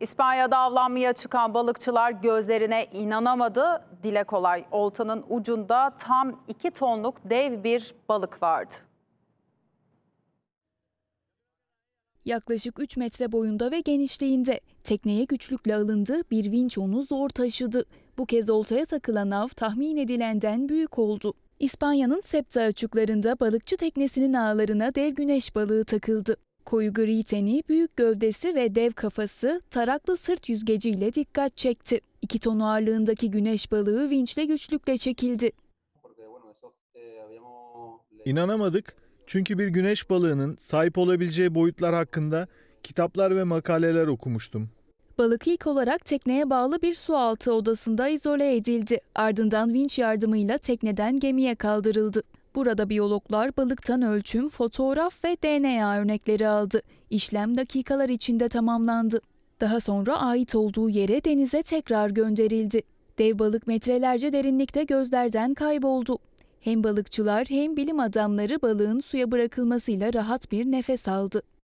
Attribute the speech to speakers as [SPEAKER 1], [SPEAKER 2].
[SPEAKER 1] İspanya'da avlanmaya çıkan balıkçılar gözlerine inanamadı. Dile kolay oltanın ucunda tam 2 tonluk dev bir balık vardı. Yaklaşık 3 metre boyunda ve genişliğinde
[SPEAKER 2] tekneye güçlükle alındı, bir vinç onu zor taşıdı. Bu kez oltaya takılan av tahmin edilenden büyük oldu. İspanya'nın Septa açıklarında balıkçı teknesinin ağlarına dev güneş balığı takıldı. Koyu gri teni, büyük gövdesi ve dev kafası taraklı sırt yüzgeciyle dikkat çekti. İki ton ağırlığındaki güneş balığı vinçle güçlükle çekildi.
[SPEAKER 3] Eh, İnanamadık çünkü bir güneş balığının sahip olabileceği boyutlar hakkında kitaplar ve makaleler okumuştum.
[SPEAKER 2] Balık ilk olarak tekneye bağlı bir sualtı odasında izole edildi. Ardından vinç yardımıyla tekneden gemiye kaldırıldı. Burada biyologlar balıktan ölçüm, fotoğraf ve DNA örnekleri aldı. İşlem dakikalar içinde tamamlandı. Daha sonra ait olduğu yere denize tekrar gönderildi. Dev balık metrelerce derinlikte gözlerden kayboldu. Hem balıkçılar hem bilim adamları balığın suya
[SPEAKER 1] bırakılmasıyla rahat bir nefes aldı.